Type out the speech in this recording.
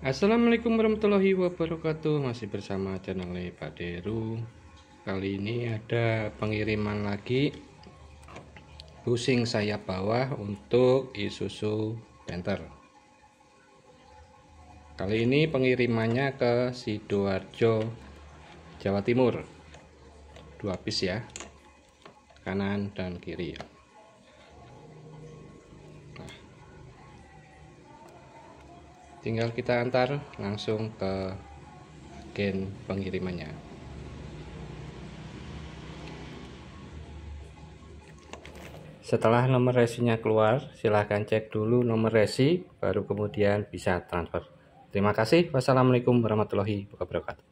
Assalamualaikum warahmatullahi wabarakatuh Masih bersama channel Pak Deru Kali ini ada pengiriman lagi Pusing sayap bawah untuk Isuzu Panther Kali ini pengirimannya ke Sidoarjo Jawa Timur Dua piece ya Kanan dan kiri nah, tinggal kita antar langsung ke agen pengirimannya setelah nomor resinya keluar silahkan cek dulu nomor resi baru kemudian bisa transfer terima kasih wassalamualaikum warahmatullahi wabarakatuh